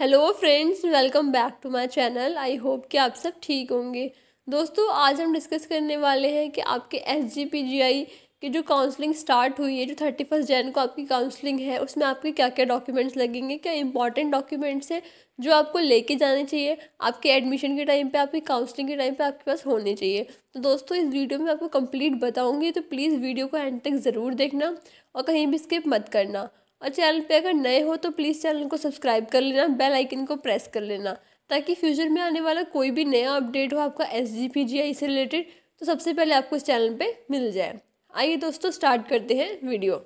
hello friends welcome back to my channel I hope कि आप सब ठीक होंगे दोस्तों आज हम डिस्कस करने वाले हैं कि आपके एस जी पी जी आई की जो काउंसलिंग स्टार्ट हुई है जो थर्टी फर्स्ट जैन को आपकी काउंसलिंग है उसमें आपके क्या क्या डॉक्यूमेंट्स लगेंगे क्या इंपॉर्टेंट डॉक्यूमेंट्स हैं जो आपको लेके जाने चाहिए आपके एडमिशन के टाइम पे आपकी काउंसलिंग के टाइम पे आपके पास होने चाहिए तो दोस्तों इस वीडियो में आपको कंप्लीट बताऊंगी तो प्लीज़ वीडियो को एंड तक ज़रूर देखना और कहीं भी स्किप मत करना और चैनल पे अगर नए हो तो प्लीज़ चैनल को सब्सक्राइब कर लेना बेल आइकन को प्रेस कर लेना ताकि फ्यूचर में आने वाला कोई भी नया अपडेट हो आपका एस जी पी जी आई से रिलेटेड तो सबसे पहले आपको इस चैनल पे मिल जाए आइए दोस्तों स्टार्ट करते हैं वीडियो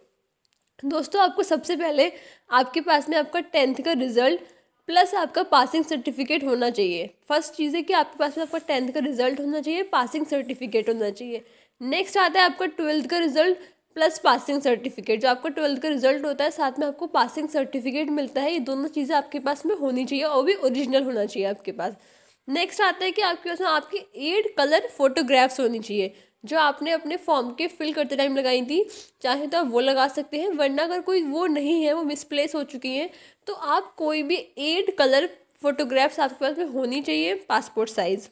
दोस्तों आपको सबसे पहले आपके पास में आपका टेंथ का रिजल्ट प्लस आपका पासिंग सर्टिफिकेट होना चाहिए फर्स्ट चीज़ है कि आपके पास में आपका टेंथ का रिजल्ट होना चाहिए पासिंग सर्टिफिकेट होना चाहिए नेक्स्ट आता है आपका ट्वेल्थ का रिजल्ट प्लस पासिंग सर्टिफिकेट जो आपको ट्वेल्थ का रिजल्ट होता है साथ में आपको पासिंग सर्टिफिकेट मिलता है ये दोनों चीज़ें आपके पास में होनी चाहिए और भी ओरिजिनल होना चाहिए आपके पास नेक्स्ट आता है कि आपके पास में आपकी एट कलर फोटोग्राफ्स होनी चाहिए जो आपने अपने फॉर्म के फिल करते टाइम लगाई थी चाहे तो आप वो लगा सकते हैं वरना अगर कोई वो नहीं है वो मिसप्लेस हो चुकी हैं तो आप कोई भी एट कलर फोटोग्राफ्स आपके पास में होनी चाहिए पासपोर्ट साइज़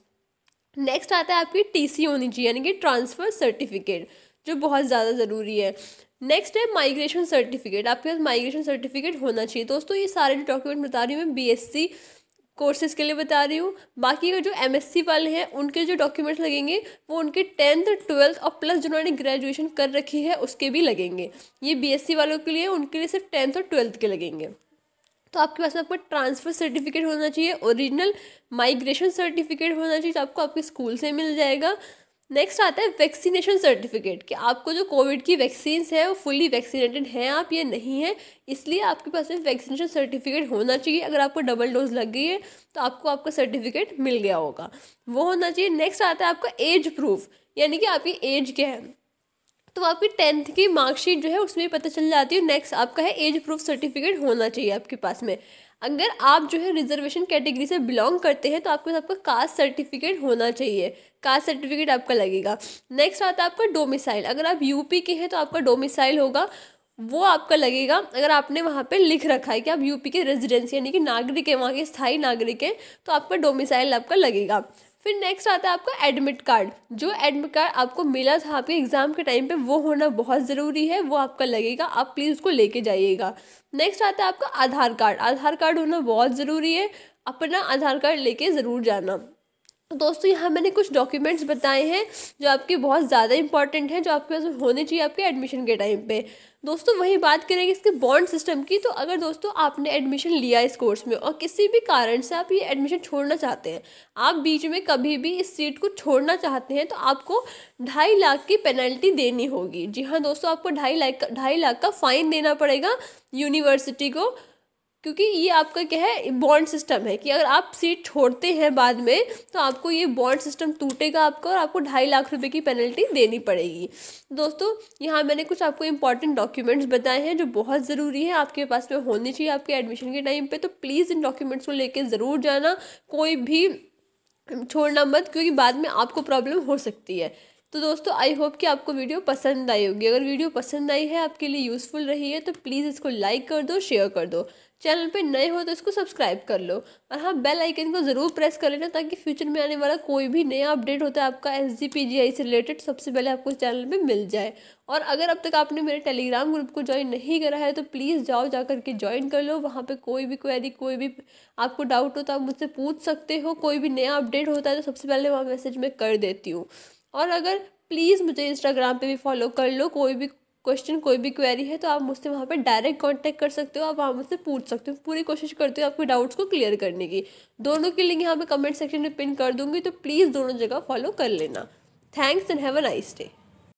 नेक्स्ट आता है आपकी टीसी होनी चाहिए यानी कि ट्रांसफ़र सर्टिफिकेट जो बहुत ज़्यादा ज़रूरी है नेक्स्ट है माइग्रेशन सर्टिफिकेट आपके पास माइग्रेशन सर्टिफिकेट होना चाहिए दोस्तों ये सारे जो डॉक्यूमेंट बता रही हूँ मैं बीएससी कोर्सेज के लिए बता रही हूँ बाकी का जो एमएससी वाले हैं उनके जो डॉक्यूमेंट्स लगेंगे वो उनके टेंथ ट्वेल्थ और प्लस जिन्होंने ग्रेजुएशन कर रखी है उसके भी लगेंगे ये बी वालों के लिए उनके लिए सिर्फ टेंथ और ट्वेल्थ के लगेंगे तो आपके पास में आपका ट्रांसफ़र सर्टिफिकेट होना चाहिए ओरिजिनल माइग्रेशन सर्टिफिकेट होना चाहिए तो आपको आपके स्कूल से मिल जाएगा नेक्स्ट आता है वैक्सीनेशन सर्टिफिकेट कि आपको जो कोविड की वैक्सीन है वो फुली वैक्सीनेटेड हैं आप ये नहीं हैं इसलिए आपके पास में वैक्सीनेशन सर्टिफिकेट होना चाहिए अगर आपको डबल डोज लग गई है तो आपको आपका सर्टिफिकेट मिल गया होगा वो होना चाहिए नेक्स्ट आता है आपका एज प्रूफ यानी कि आपकी एज क्या है तो आपकी टेंथ की मार्कशीट जो है उसमें पता चल जाती है नेक्स्ट आपका है एज प्रूफ सर्टिफिकेट होना चाहिए आपके पास में अगर आप जो है रिजर्वेशन कैटेगरी से बिलोंग करते हैं तो आपके आपका कास्ट सर्टिफिकेट होना चाहिए कास्ट सर्टिफिकेट आपका लगेगा नेक्स्ट आता है आपका डोमिसाइल अगर आप यूपी के हैं तो आपका डोमिसाइल होगा वो आपका लगेगा अगर आपने वहाँ पे लिख रखा है कि आप यूपी के रेजिडेंस यानी कि नागरिक हैं वहाँ के स्थायी नागरिक हैं तो आपका डोमिसाइल आपका लगेगा फिर नेक्स्ट आता है आपका एडमिट कार्ड जो एडमिट कार्ड आपको मिला था आपके एग्ज़ाम के टाइम पे वो होना बहुत ज़रूरी है वो आपका लगेगा आप प्लीज़ उसको लेके जाइएगा नेक्स्ट आता है आपका आधार कार्ड आधार कार्ड होना बहुत ज़रूरी है अपना आधार कार्ड लेके ज़रूर जाना तो दोस्तों यहाँ मैंने कुछ डॉक्यूमेंट्स बताए हैं जो आपके बहुत ज़्यादा इंपॉर्टेंट हैं जो आपके पास होने चाहिए आपके एडमिशन के टाइम पे दोस्तों वही बात करेंगे इसके बॉन्ड सिस्टम की तो अगर दोस्तों आपने एडमिशन लिया इस कोर्स में और किसी भी कारण से आप ये एडमिशन छोड़ना चाहते हैं आप बीच में कभी भी इस सीट को छोड़ना चाहते हैं तो आपको ढाई लाख की पेनल्टी देनी होगी जी हाँ दोस्तों आपको ढाई लाख ढाई लाख का फ़ाइन देना पड़ेगा यूनिवर्सिटी को क्योंकि ये आपका क्या है बॉन्ड सिस्टम है कि अगर आप सीट छोड़ते हैं बाद में तो आपको ये बॉन्ड सिस्टम टूटेगा आपका और आपको ढाई लाख रुपए की पेनल्टी देनी पड़ेगी दोस्तों यहाँ मैंने कुछ आपको इंपॉर्टेंट डॉक्यूमेंट्स बताए हैं जो बहुत ज़रूरी है आपके पास में होने चाहिए आपके एडमिशन के टाइम पर तो प्लीज़ इन डॉक्यूमेंट्स को लेकर ज़रूर जाना कोई भी छोड़ना मत क्योंकि बाद में आपको प्रॉब्लम हो सकती है तो दोस्तों आई होप कि आपको वीडियो पसंद आई होगी अगर वीडियो पसंद आई है आपके लिए यूज़फुल रही है तो प्लीज़ इसको लाइक कर दो शेयर कर दो चैनल पे नए हो तो इसको सब्सक्राइब कर लो और हाँ बेल आइकन को ज़रूर प्रेस कर लेना ताकि फ्यूचर में आने वाला कोई भी नया अपडेट होता है आपका एस जी पी जी आई से रिलेटेड सबसे पहले आपको चैनल पर मिल जाए और अगर अब तक आपने मेरे टेलीग्राम ग्रुप को ज्वाइन नहीं करा है तो प्लीज़ जाओ जा करके ज्वाइन कर लो वहाँ पर कोई भी क्वेरी कोई भी आपको डाउट हो तो आप मुझसे पूछ सकते हो कोई भी नया अपडेट होता है तो सबसे पहले वहाँ मैसेज मैं कर देती हूँ और अगर प्लीज़ मुझे इंस्टाग्राम पे भी फॉलो कर लो कोई भी क्वेश्चन कोई भी क्वेरी है तो आप मुझसे वहाँ पे डायरेक्ट कांटेक्ट कर सकते हो आप वहाँ मुझसे पूछ सकते हो पूरी कोशिश करते हो आपके डाउट्स को क्लियर करने की दोनों के लिंक यहाँ पर कमेंट सेक्शन में पिन कर दूँगी तो प्लीज़ दोनों जगह फॉलो कर लेना thanks and have a nice day